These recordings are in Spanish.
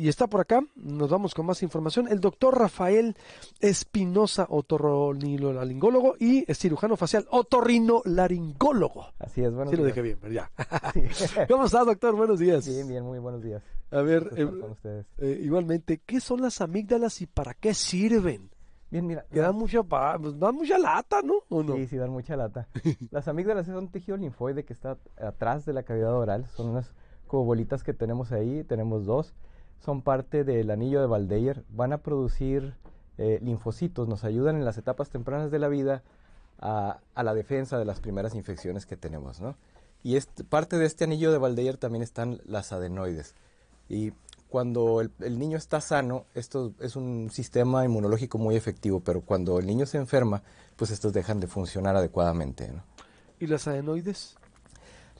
Y está por acá, nos vamos con más información, el doctor Rafael Espinosa, otorrinolaringólogo y cirujano facial, otorrinolaringólogo. Así es, bueno. Sí lo dije bien, pero ya. ¿Cómo estás, doctor? Buenos días. Bien, bien, muy buenos días. A ver, eh, eh, igualmente, ¿qué son las amígdalas y para qué sirven? Bien, mira. Que dan mucha, pues, dan mucha lata, ¿no? Sí, sí, dan mucha lata. las amígdalas son tejido linfoide que está atrás de la cavidad oral, son unas como bolitas que tenemos ahí, tenemos dos son parte del anillo de Valdeyer, van a producir eh, linfocitos, nos ayudan en las etapas tempranas de la vida a, la defensa de las primeras infecciones que tenemos, ¿no? Y parte de este anillo de Valdeyer también están las adenoides. Y cuando el, niño está sano, esto es un sistema inmunológico muy efectivo, pero cuando el niño se enferma, pues estos dejan de funcionar adecuadamente. ¿no? ¿Y las adenoides?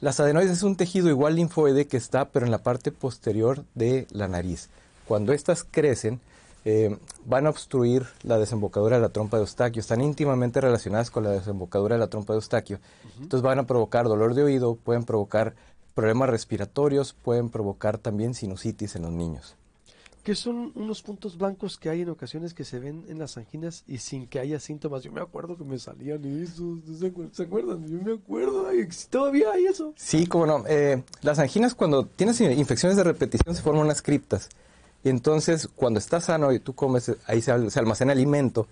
Las adenoides es un tejido igual linfoide que está, pero en la parte posterior de la nariz. Cuando estas crecen, eh, van a obstruir la desembocadura de la trompa de Eustaquio. Están íntimamente relacionadas con la desembocadura de la trompa de Eustaquio. Entonces van a provocar dolor de oído, pueden provocar problemas respiratorios, pueden provocar también sinusitis en los niños que son unos puntos blancos que hay en ocasiones que se ven en las anginas y sin que haya síntomas. Yo me acuerdo que me salían esos, ¿se acuerdan? Yo me acuerdo, todavía hay eso. Sí, como no. Eh, las anginas cuando tienes infecciones de repetición se forman unas criptas. Y entonces cuando estás sano y tú comes, ahí se, almacena alimento.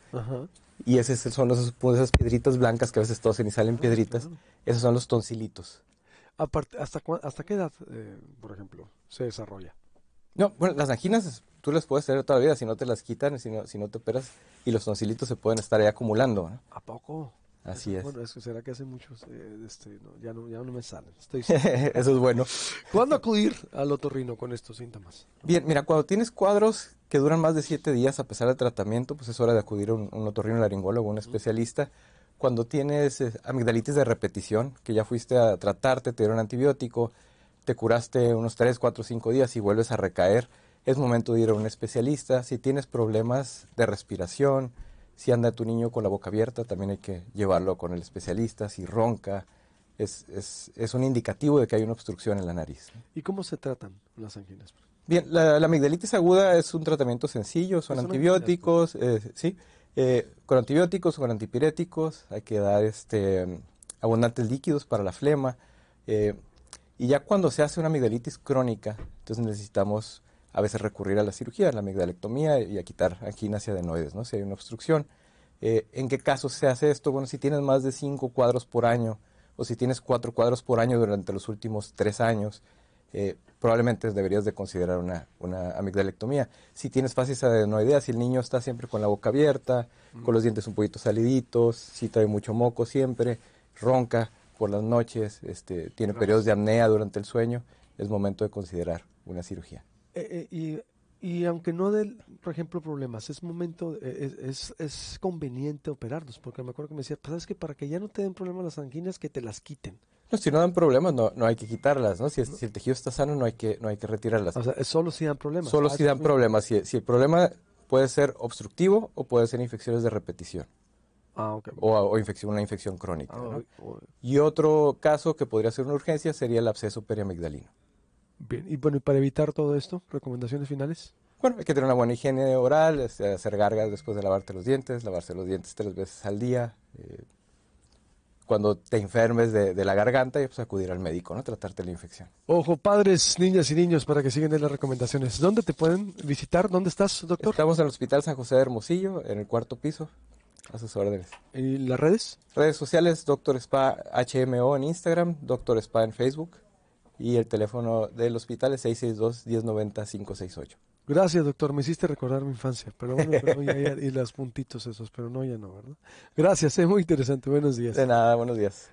Y esas son esos, pues, esas piedritas blancas que a veces tosen y salen ah, piedritas. Esos son los tonsilitos. ¿hasta, qué edad, eh, por ejemplo, se desarrolla? No, bueno, las anginas tú las puedes tener toda la vida si no te las quitan, si no, si no te operas, y los tonsilitos se pueden estar ahí acumulando. ¿A poco? Así es. Bueno, que será que hace muchos, eh, este, ya, no, ya no me salen. eso es bueno. ¿Cuándo acudir al otorrino con estos síntomas? Bien, mira, cuando tienes cuadros que duran más de siete días a pesar del tratamiento, pues es hora de acudir a un, otorrino laringólogo, un especialista. Cuando tienes eh, amigdalitis de repetición, que ya fuiste a tratarte, te dieron antibiótico, te curaste unos 3, 4, 5 días y vuelves a recaer, es momento de ir a un especialista. Si tienes problemas de respiración, si anda tu niño con la boca abierta, también hay que llevarlo con el especialista. Si ronca, es, un indicativo de que hay una obstrucción en la nariz. ¿Y cómo se tratan las anginas? Bien, la, amigdalitis aguda es un tratamiento sencillo, son antibióticos, pues. eh, sí, eh, con antibióticos, con antipiréticos, hay que dar este, abundantes líquidos para la flema. Eh, y ya cuando se hace una amigdalitis crónica, entonces necesitamos a veces recurrir a la cirugía, a la amigdalectomía y a quitar anginas y adenoides, ¿no? Si hay una obstrucción. Eh, ¿En qué caso se hace esto? Bueno, si tienes más de cinco cuadros por año o si tienes cuatro cuadros por año durante los últimos tres años, eh, probablemente deberías de considerar una, una amigdalectomía. Si tienes fases adenoideas, si el niño está siempre con la boca abierta, con los dientes un poquito saliditos, si trae mucho moco siempre, ronca, por las noches, este, tiene periodos de apnea durante el sueño, es momento de considerar una cirugía. Eh, eh, y, aunque no den, por ejemplo, problemas, es momento, eh, es, conveniente operarlos, porque me acuerdo que me decía, pues, ¿sabes que Para que ya no te den problemas las anginas, que te las quiten. No, si no dan problemas, no, no hay que quitarlas, ¿no? Si, el tejido está sano, no hay que, no hay que retirarlas. O sea, solo si dan problemas. Solo ah, si dan problemas. si el problema puede ser obstructivo o puede ser infecciones de repetición. Ah, o, infección, una infección crónica. Ah, y otro caso que podría ser una urgencia sería el absceso periamigdalino. Bien, y bueno, ¿y para evitar todo esto, recomendaciones finales. Bueno, hay que tener una buena higiene oral, hacer gargas después de lavarte los dientes, lavarse los dientes tres veces al día. Eh, cuando te enfermes de, la garganta, y pues acudir al médico, ¿no? Tratarte la infección. Ojo, padres, niñas y niños, para que sigan las recomendaciones. ¿Dónde te pueden visitar? ¿Dónde estás, doctor? Estamos en el Hospital San José de Hermosillo, en el cuarto piso. A sus órdenes. ¿Y las redes? Redes sociales, Doctor Spa HMO en Instagram, Doctor Spa en Facebook y el teléfono del hospital es 662-1090-568. Gracias, doctor. Me hiciste recordar mi infancia, pero bueno, y los puntitos esos, pero no, ya no, ¿verdad? Gracias, es eh, muy interesante. Buenos días. De nada, buenos días.